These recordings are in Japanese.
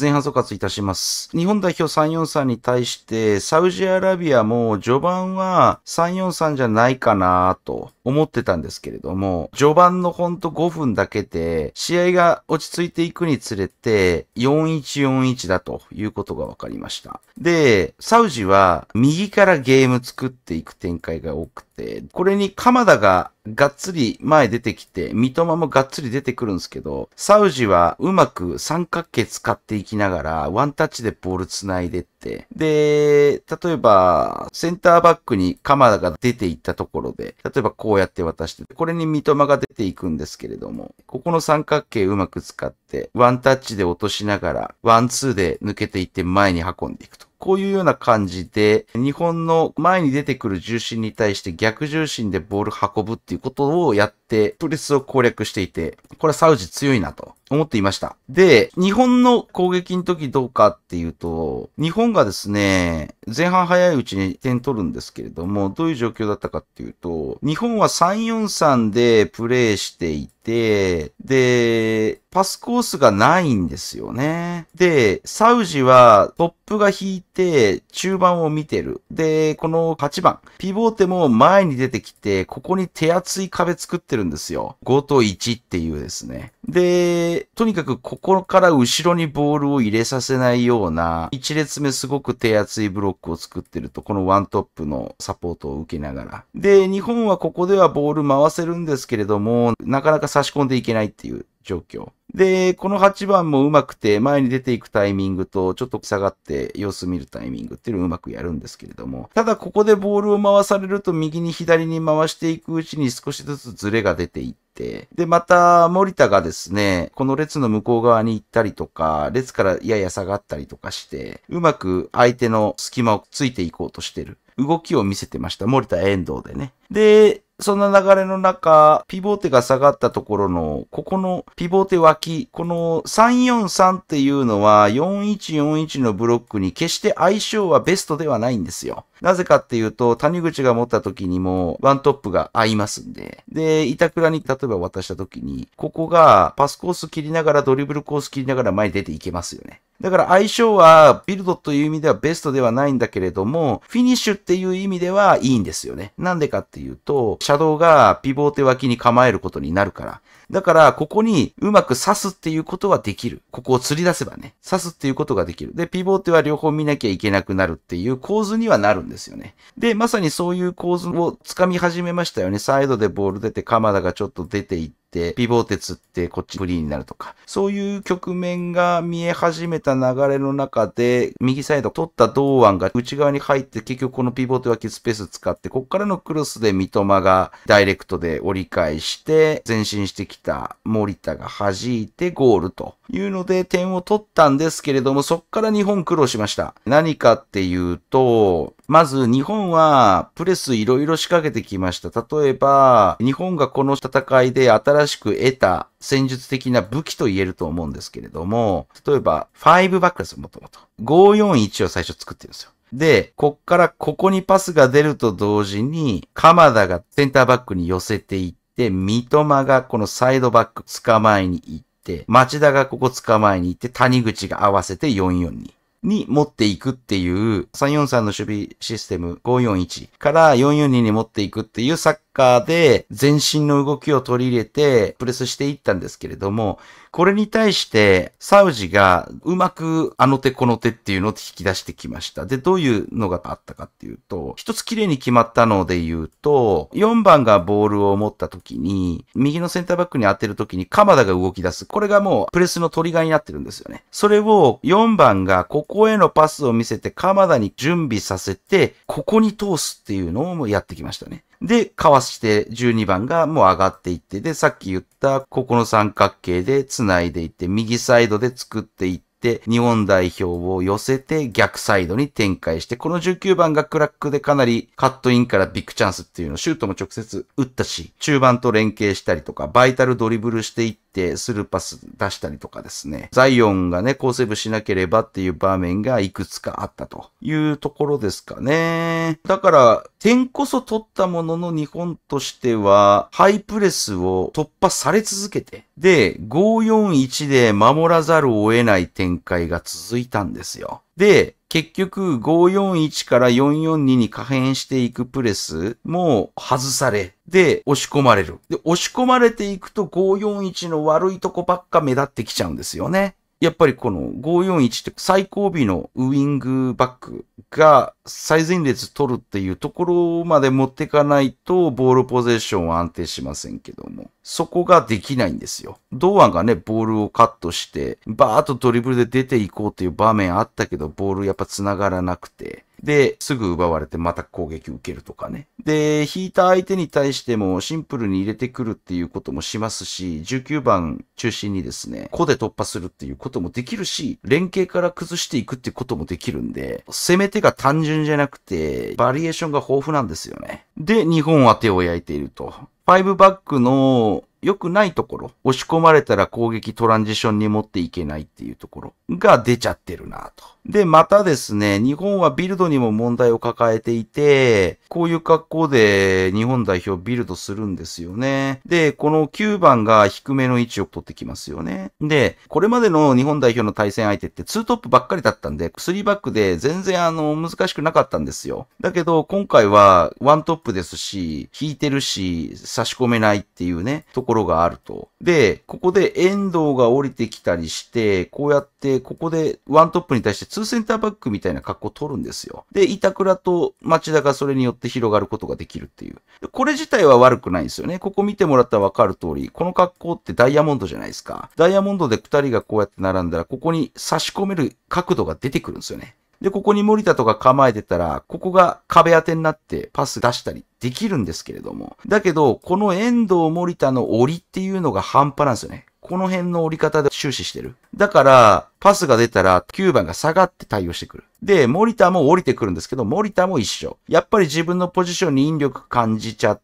前半総括いたします。日本代表343に対して、サウジアラビアも序盤は343じゃないかなと思ってたんですけれども、序盤のほんと5分だけで、試合が落ち着いていくにつれて、4141だということが分かりました。で、サウジは右からゲーム作っていく展開が多くて、、これに鎌田ががっつり前出てきて、三笘もがっつり出てくるんですけど、サウジはうまく三角形使っていきながら、ワンタッチでボール繋いでって、で、例えば、センターバックに鎌田が出ていったところで、例えばこうやって渡して、これに三笘が出ていくんですけれども、ここの三角形うまく使って、ワンタッチで落としながら、ワンツーで抜けていって前に運んでいくと。こういうような感じで、日本の前に出てくる重心に対して逆重心でボール運ぶっていうことをやって、プレスを攻略していて、これはサウジ強いなと。思っていました。で、日本の攻撃の時どうかっていうと、日本がですね、前半早いうちに点取るんですけれども、どういう状況だったかっていうと、日本は343でプレーしていて、で、パスコースがないんですよね。で、サウジはトップが引いて中盤を見てる。で、この8番、ピボーテも前に出てきて、ここに手厚い壁作ってるんですよ。5と1っていうですね。で、とにかくここから後ろにボールを入れさせないような、1列目すごく手厚いブロックを作ってると、このワントップのサポートを受けながら。で、日本はここではボール回せるんですけれども、なかなか差し込んでいけないっていう状況。で、この8番もうまくて、前に出ていくタイミングと、ちょっと下がって様子見るタイミングっていうのをうまくやるんですけれども、ただここでボールを回されると右に左に回していくうちに少しずつズレが出ていって、て、で、また、森田がですね、この列の向こう側に行ったりとか、列からやや下がったりとかして、うまく相手の隙間をついていこうとしてる。動きを見せてました。森田遠藤でね。で、そんな流れの中、ピボーテが下がったところの、ここのピボーテ脇、この343っていうのは4141のブロックに決して相性はベストではないんですよ。なぜかっていうと、谷口が持った時にもワントップが合いますんで。で、板倉に例えば渡した時に、ここがパスコース切りながらドリブルコース切りながら前に出ていけますよね。だから相性はビルドという意味ではベストではないんだけれども、フィニッシュっていう意味ではいいんですよね。なんでかっていうと、シャドウがピボーテ脇に構えることになるから。だから、ここにうまく刺すっていうことはできる。ここを釣り出せばね、刺すっていうことができる。で、ピボーテは両方見なきゃいけなくなるっていう構図にはなるんですよね。で、まさにそういう構図をつかみ始めましたよね。サイドでボール出て、鎌田がちょっと出ていって、、ピボー鉄ってこっちフリーになるとか、そういう局面が見え始めた流れの中で、右サイド取った堂安が内側に入って、結局このピボーテ脇スペース使って、こっからのクロスで三笘がダイレクトで折り返して、前進してきた森田が弾いてゴールというので点を取ったんですけれども、そっから日本苦労しました。何かっていうと、まず日本はプレスいろいろ仕掛けてきました。例えば、日本がこの戦いで新しく得た戦術的な武器と言えると思うんですけれども、例えば、5バックですよ、もともと。541を最初作ってるんですよ。で、こっからここにパスが出ると同時に、鎌田がセンターバックに寄せていって、三笘がこのサイドバック捕まえに行って、町田がここ捕まえに行って、谷口が合わせて442。に持っていくっていう、343の守備システム541から442に持っていくっていうサッカーで全身の動きを取り入れてプレスしていったんですけれども、これに対してサウジがうまくあの手この手っていうのを引き出してきました。で、どういうのがあったかっていうと、一つ綺麗に決まったので言うと、4番がボールを持った時に、右のセンターバックに当てる時に鎌田が動き出す。これがもうプレスのトリガーになってるんですよね。それを4番がここへのパスを見せて鎌田に準備させて、ここに通すっていうのをやってきましたね。で、かわして12番がもう上がっていって、で、さっき言ったここの三角形で繋いでいって、右サイドで作っていって、日本代表を寄せて逆サイドに展開して、この19番がクラックでかなりカットインからビッグチャンスっていうのをシュートも直接打ったし、中盤と連携したりとか、バイタルドリブルしていって、てスルーパス出したりとかですね、ザイオンがね、好セーブしなければっていう場面がいくつかあったというところですかね。だから、点こそ取ったものの日本としては、ハイプレスを突破され続けて、で、541で守らざるを得ない展開が続いたんですよ。で、結局541から442に可変していくプレスも外され、で、押し込まれる。で、押し込まれていくと541の悪いとこばっか目立ってきちゃうんですよね。やっぱりこの541って最後尾のウイングバックが最前列取るっていうところまで持ってかないとボールポゼッションは安定しませんけども、そこができないんですよ。堂安がね、ボールをカットして、バーッとドリブルで出ていこうっていう場面あったけど、ボールやっぱ繋がらなくて、で、すぐ奪われてまた攻撃受けるとかね。で、引いた相手に対してもシンプルに入れてくるっていうこともしますし、19番中心にですね、個で突破するっていうこともできるし、連携から崩していくってこともできるんで、攻め手が単純じゃなくて、バリエーションが豊富なんですよね。で、日本は手を焼いていると。5バックの良くないところ、押し込まれたら攻撃トランジションに持っていけないっていうところが出ちゃってるなと。で、またですね、日本はビルドにも問題を抱えていて、こういう格好で日本代表ビルドするんですよね。で、この9番が低めの位置を取ってきますよね。で、これまでの日本代表の対戦相手って2トップばっかりだったんで、3バックで全然あの、難しくなかったんですよ。だけど、今回は1トップですし、引いてるし、差し込めないっていうね、ところころがあると。で、ここで遠藤が降りてきたりして、こうやって、ここでワントップに対して2センターバックみたいな格好を取るんですよ。で、板倉と町田がそれによって広がることができるっていう。これ自体は悪くないんですよね。ここ見てもらったらわかる通り、この格好ってダイヤモンドじゃないですか。ダイヤモンドで2人がこうやって並んだら、ここに差し込める角度が出てくるんですよね。で、ここに森田とか構えてたら、ここが壁当てになってパス出したりできるんですけれども。だけど、この遠藤森田の折りっていうのが半端なんですよね。この辺の折り方で終始してる。だから、パスが出たら9番が下がって対応してくる。で、森田も降りてくるんですけど、森田も一緒。やっぱり自分のポジションに引力感じちゃっ、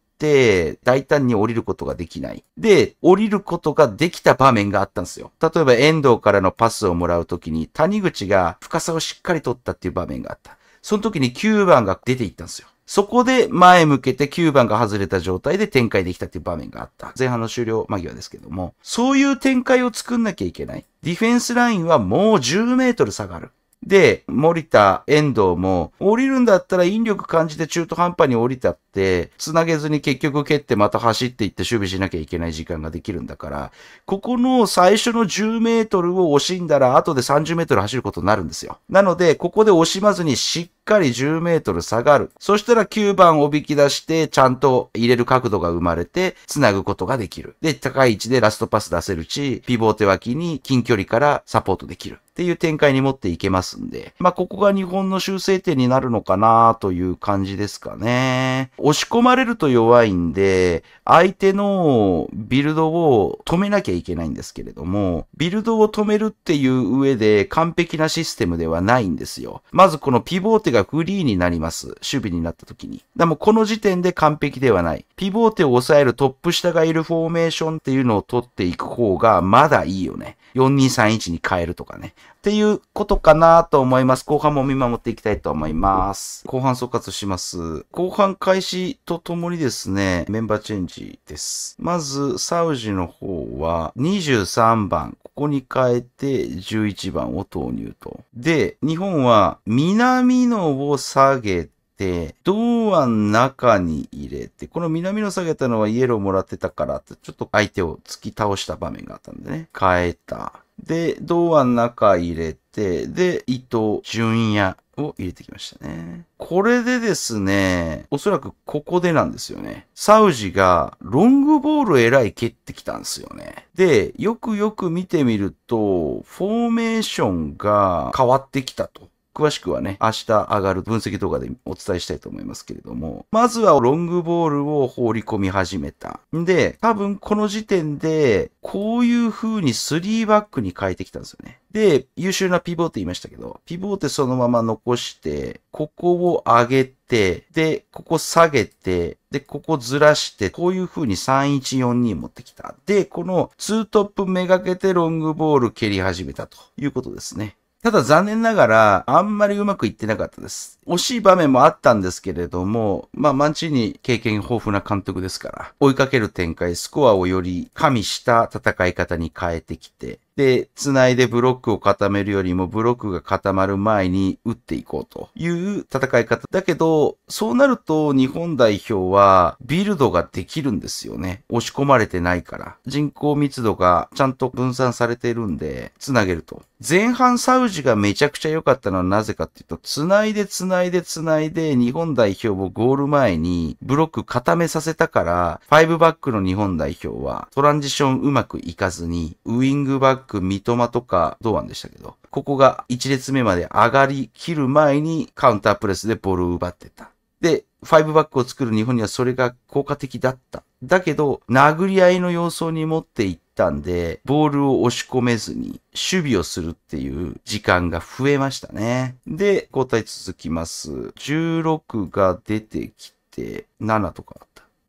大胆に降りることができない。で、降りることができた場面があったんですよ。例えば遠藤からのパスをもらうときに、谷口が深さをしっかり取ったっていう場面があった。その時に9番が出ていったんですよ。そこで前向けて9番が外れた状態で展開できたっていう場面があった。前半の終了間際ですけども、そういう展開を作んなきゃいけない。ディフェンスラインはもう10メートル下がる。で、森田、遠藤も、降りるんだったら引力感じて中途半端に降りたって、繋げずに結局蹴ってまた走っていって守備しなきゃいけない時間ができるんだから、ここの最初の10メートルを惜しんだら、後で30メートル走ることになるんですよ。なので、ここで惜しまずにしっっかり10メートル下がる。そしたら9番おびき出して、ちゃんと入れる角度が生まれて、繋ぐことができる。で、高い位置でラストパス出せるし、ピボー手脇に近距離からサポートできる。っていう展開に持っていけますんで、まあ、ここが日本の修正点になるのかなという感じですかね。押し込まれると弱いんで、相手のビルドを止めなきゃいけないんですけれども、ビルドを止めるっていう上で完璧なシステムではないんですよ。まずこのピボーテ手がフリーになります。守備になった時に。でもこの時点で完璧ではない。ピボーテを抑えるトップ下がいるフォーメーションっていうのを取っていく方がまだいいよね。4231に変えるとかね。っていうことかなと思います。後半も見守っていきたいと思います。後半総括します。後半開始とともにですね、メンバーチェンジです。まず、サウジの方は23番、ここに変えて11番を投入と。で、日本は南野を下げて、、堂安中に入れて、この南野下げたのはイエローもらってたから、って、ちょっと相手を突き倒した場面があったんでね、変えた。で、堂安中入れて、で、伊藤淳也を入れてきましたね。これでですね、おそらくここでなんですよね。サウジがロングボールえらい蹴ってきたんですよね。で、よくよく見てみると、フォーメーションが変わってきたと。詳しくはね、明日上がる分析動画でお伝えしたいと思いますけれども、まずはロングボールを放り込み始めた。んで、多分この時点で、こういう風に3バックに変えてきたんですよね。で、優秀なピボーって言いましたけど、ピボーってそのまま残して、ここを上げて、で、ここ下げて、で、ここずらして、こういう風に3142持ってきた。で、この2トップめがけてロングボール蹴り始めたということですね。ただ残念ながら、あんまりうまくいってなかったです。惜しい場面もあったんですけれども、まあ、マンチに経験豊富な監督ですから、追いかける展開、スコアをより加味した戦い方に変えてきて、で、つないでブロックを固めるよりも、ブロックが固まる前に打っていこうという戦い方。だけど、そうなると日本代表はビルドができるんですよね。押し込まれてないから。人口密度がちゃんと分散されてるんで、つなげると。前半サウジがめちゃくちゃ良かったのはなぜかっていうと、つないでつないでつないで日本代表をゴール前にブロック固めさせたから、5バックの日本代表はトランジションうまくいかずに、ウイングバックク、三笘とか、堂安でしたけど、ここが1列目まで上がりきる前にカウンタープレスでボールを奪ってた。で、5バックを作る日本にはそれが効果的だった。だけど、殴り合いの様相に持っていったんで、ボールを押し込めずに守備をするっていう時間が増えましたね。で、交代続きます。16が出てきて、7とか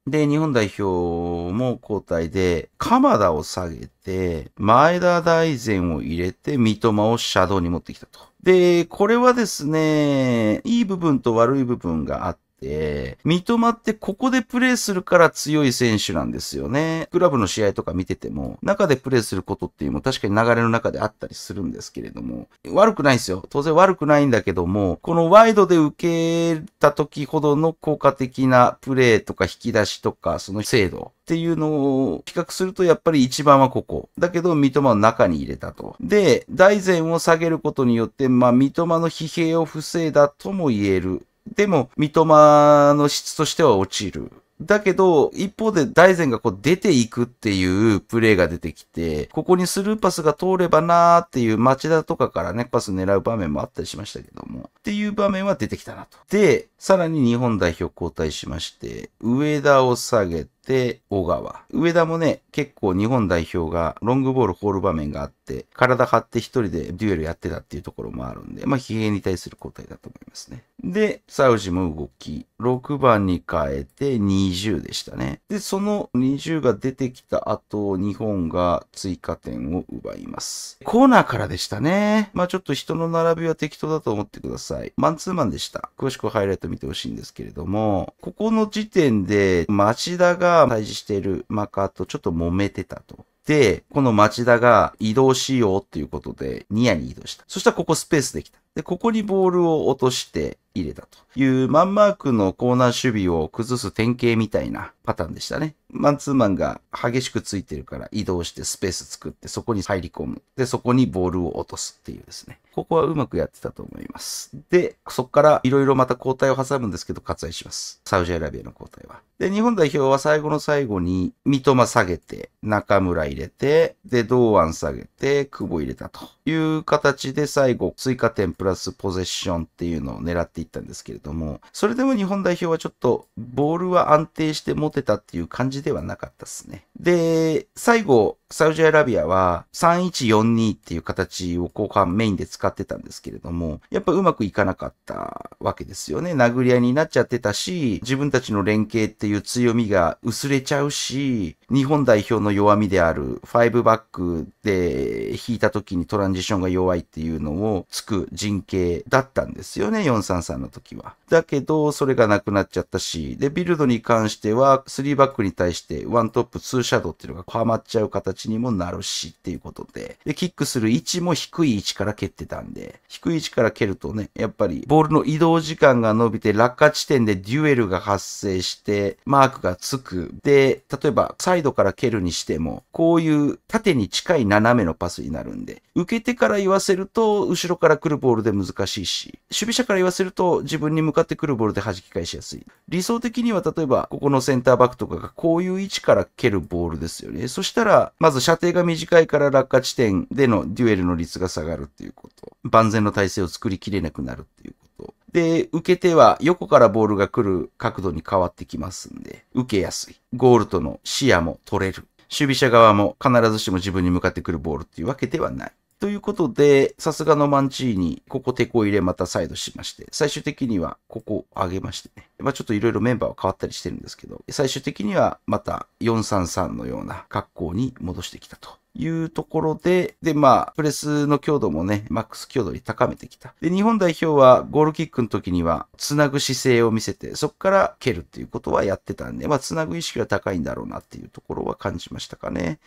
で、日本代表も交代で、鎌田を下げて、前田大然を入れて、三笘をシャドウに持ってきたと。で、これはですね、いい部分と悪い部分があって、て、三笘ってここでプレーするから強い選手なんですよね。クラブの試合とか見てても、中でプレーすることっていうのも確かに流れの中であったりするんですけれども、悪くないんですよ。当然悪くないんだけども、このワイドで受けた時ほどの効果的なプレーとか引き出しとか、その精度っていうのを比較するとやっぱり一番はここ。だけど、三笘を中に入れたと。で、大前を下げることによって、まあ、三笘の疲弊を防いだとも言える。でも、三笘の質としては落ちる。だけど、一方で大然がこう出ていくっていうプレーが出てきて、ここにスルーパスが通ればなーっていう町田とかからね、パス狙う場面もあったりしましたけども、っていう場面は出てきたなと。で、さらに日本代表交代しまして、上田を下げて小川。上田もね、結構日本代表がロングボール放る場面があって、体張って一人でデュエルやってたっていうところもあるんで、まあ、疲弊に対する答えだと思いますね。で、サウジも動き、6番に変えて20でしたね。で、その20が出てきた後、日本が追加点を奪います。コーナーからでしたね。まあちょっと人の並びは適当だと思ってください。マンツーマンでした。詳しくハイライト見てほしいんですけれども、ここの時点で町田がが対峙しているマカとちょっと揉めてたと。で、この町田が移動しようっていうことで、ニアに移動した。そしたらここスペースできた。で、ここにボールを落として入れたという、マンマークのコーナー守備を崩す典型みたいなパターンでしたね。マンツーマンが激しくついてるから移動してスペース作ってそこに入り込む。で、そこにボールを落とすっていうですね。ここはうまくやってたと思います。で、そこからいろいろまた交代を挟むんですけど割愛します。サウジアラビアの交代は。で、日本代表は最後の最後に三笘下げて、中村入れて、で、堂安下げて、久保入れたという形で最後追加点プラスポゼッションっていうのを狙っていったんですけれども、それでも日本代表はちょっとボールは安定して持てたっていう感じじではなかったですね。で、最後、サウジアラビアは3142っていう形を後半メインで使ってたんですけれども、やっぱうまくいかなかったわけですよね。殴り合いになっちゃってたし、自分たちの連携っていう強みが薄れちゃうし、日本代表の弱みである5バックで引いた時にトランジションが弱いっていうのをつく陣形だったんですよね、433の時は。だけど、それがなくなっちゃったし、で、ビルドに関しては3バックに対して1トップ2シャドウっていうのがはまっちゃう形形にもなるしっていうことで、で、キックする位置も低い位置から蹴ってたんで、低い位置から蹴るとね、やっぱりボールの移動時間が伸びて落下地点でデュエルが発生して、マークがつく。で、例えばサイドから蹴るにしても、こういう縦に近い斜めのパスになるんで、受けてから言わせると、後ろから来るボールで難しいし、守備者から言わせると、自分に向かってくるボールで弾き返しやすい。理想的には例えば、ここのセンターバックとかがこういう位置から蹴るボールですよね。そしたら、まず射程が短いから落下地点でのデュエルの率が下がるっていうこと。万全の体制を作りきれなくなるっていうこと。で、受け手は横からボールが来る角度に変わってきますんで、受けやすい。ゴールとの視野も取れる。守備者側も必ずしも自分に向かってくるボールっていうわけではない。ということで、さすがのマンチーニ、ここテコ入れまた再度しまして、最終的にはここ上げましてね、まあちょっといろいろメンバーは変わったりしてるんですけど、最終的にはまた433のような格好に戻してきたと。いうところで、で、まあ、プレスの強度もね、マックス強度に高めてきた。で、日本代表はゴールキックの時には、つなぐ姿勢を見せて、そこから蹴るっていうことはやってたんで、まあ、つなぐ意識が高いんだろうなっていうところは感じましたかね。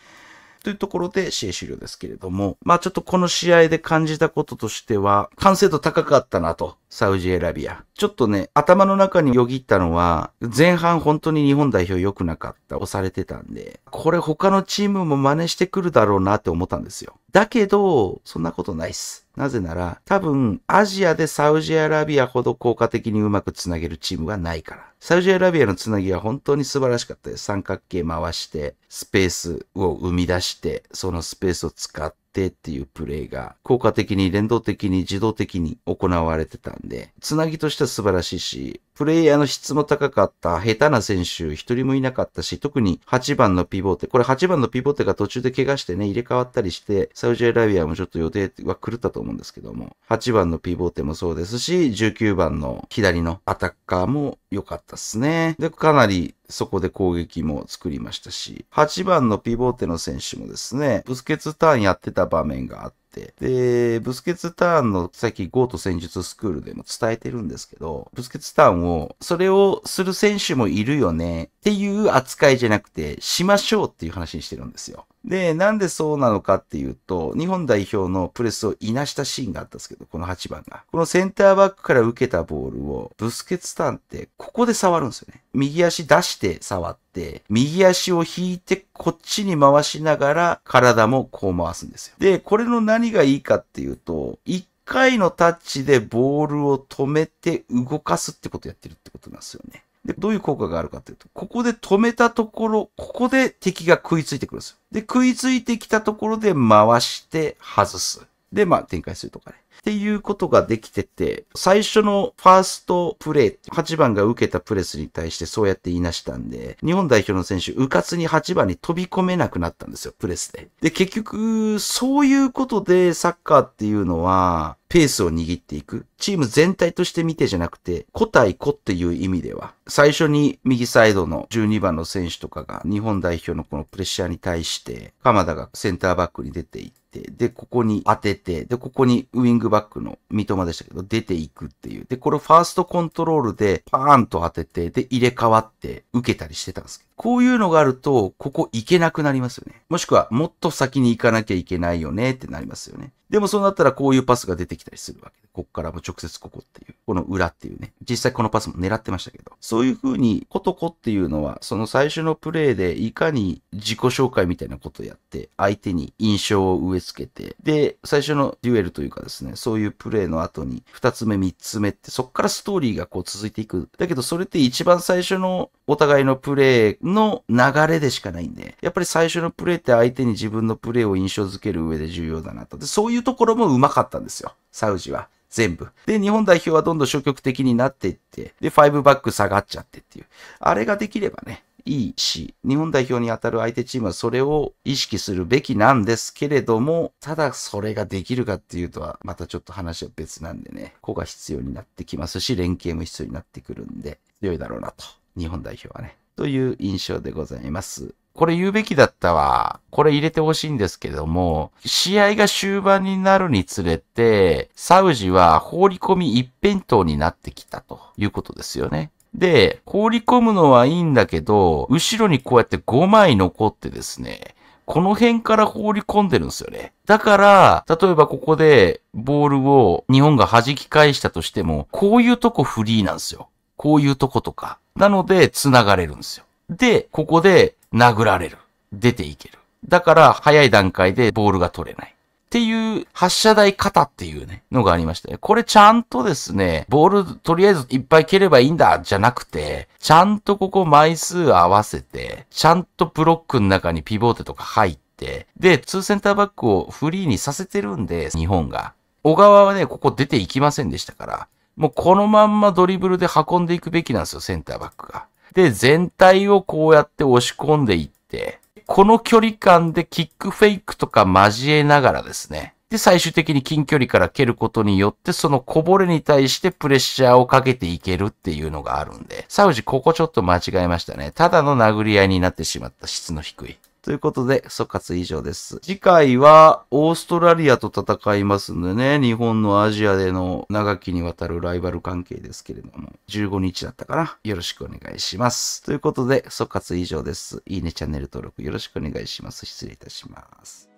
というところで試合終了ですけれども、まあちょっとこの試合で感じたこととしては、完成度高かったなとサウジエラビア。ちょっとね、頭の中によぎったのは、前半本当に日本代表良くなかった、押されてたんで、これ他のチームも真似してくるだろうなって思ったんですよ。だけど、そんなことないっす。なぜなら、多分、アジアでサウジアラビアほど効果的にうまくつなげるチームがないから。サウジアラビアのつなぎは本当に素晴らしかったです。三角形回して、スペースを生み出して、そのスペースを使って、定っていうプレイが効果的に連動的に自動的に行われてたんで、つなぎとしては素晴らしいし、プレイヤーの質も高かった、下手な選手一人もいなかったし、特に8番のピボーテ、これ8番のピボーテが途中で怪我してね、入れ替わったりして、サウジアラビアもちょっと予定は狂ったと思うんですけども、8番のピボーテもそうですし、19番の左のアタッカーも良かったっすね。で、かなりそこで攻撃も作りましたし、8番のピボーテの選手もですね、ブスケツターンやってた場面があって、て、で、ブスケツターンのさっきゴート戦術スクールでも伝えてるんですけど、ブスケツターンを、それをする選手もいるよねっていう扱いじゃなくて、しましょうっていう話にしてるんですよ。で、なんでそうなのかっていうと、日本代表のプレスをいなしたシーンがあったんですけど、この8番が。このセンターバックから受けたボールを、ブスケツターンって、ここで触るんですよね。右足出して触って、右足を引いてこっちに回しながら、体もこう回すんですよ。で、これの何がいいかっていうと、1回のタッチでボールを止めて動かすってことをやってるってことなんですよね。で、どういう効果があるかというと、ここで止めたところ、ここで敵が食いついてくるんですよ。で、食いついてきたところで回して外す。で、まあ、展開するとかね。っていうことができてて、最初のファーストプレイ、8番が受けたプレスに対してそうやって言いなしたんで、日本代表の選手、うかつに8番に飛び込めなくなったんですよ、プレスで。で、結局、そういうことでサッカーっていうのは、ペースを握っていく。チーム全体として見てじゃなくて、個対個っていう意味では、最初に右サイドの12番の選手とかが日本代表のこのプレッシャーに対して、鎌田がセンターバックに出ていって、て、で、ここに当てて、で、ここにウイングバックの三笘でしたけど、出ていくっていう。で、これファーストコントロールでパーンと当てて、で、入れ替わって受けたりしてたんですけど、こういうのがあると、ここ行けなくなりますよね。もしくは、もっと先に行かなきゃいけないよねってなりますよね。でもそうなったらこういうパスが出てきたりするわけで、こからも直接ここっていう、この裏っていうね、実際このパスも狙ってましたけど、そういう風にコトコっていうのは、その最初のプレイでいかに自己紹介みたいなことをやって、相手に印象を植え付けて、で、最初のデュエルというかですね、そういうプレイの後に、二つ目、三つ目って、そっからストーリーがこう続いていく。だけどそれって一番最初のお互いのプレイの流れでしかないんで、やっぱり最初のプレーって相手に自分のプレーを印象づける上で重要だなと。で、そういうところもうまかったんですよ。サウジは。全部。で、日本代表はどんどん消極的になっていって、で、5バック下がっちゃってっていう。あれができればね、いいし、日本代表に当たる相手チームはそれを意識するべきなんですけれども、ただそれができるかっていうとは、またちょっと話は別なんでね、個が必要になってきますし、連携も必要になってくるんで、強いだろうなと。日本代表はね。という印象でございます。これ言うべきだったわ。これ入れてほしいんですけども、試合が終盤になるにつれて、サウジは放り込み一辺倒になってきたということですよね。で、放り込むのはいいんだけど、後ろにこうやって5枚残ってですね、この辺から放り込んでるんですよね。だから、例えばここでボールを日本が弾き返したとしても、こういうとこフリーなんですよ。こういうとことか。なので、繋がれるんですよ。で、ここで殴られる。出ていける。だから、早い段階でボールが取れない。っていう発射台型っていうね、のがありまして、これちゃんとですね、ボールとりあえずいっぱい蹴ればいいんだ、じゃなくて、ちゃんとここ枚数合わせて、ちゃんとブロックの中にピボーテとか入って、で、2センターバックをフリーにさせてるんで、日本が。小川はね、ここ出ていきませんでしたから、もうこのまんまドリブルで運んでいくべきなんですよ、センターバックが。で、全体をこうやって押し込んでいって、この距離感でキックフェイクとか交えながらですね。で、最終的に近距離から蹴ることによって、そのこぼれに対してプレッシャーをかけていけるっていうのがあるんで、サウジここちょっと間違えましたね。ただの殴り合いになってしまった質の低い。ということで、即活以上です。次回は、オーストラリアと戦いますんでね、日本のアジアでの長きにわたるライバル関係ですけれども、15日だったかな。よろしくお願いします。ということで、即活以上です。いいね、チャンネル登録よろしくお願いします。失礼いたします。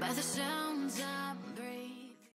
by the sound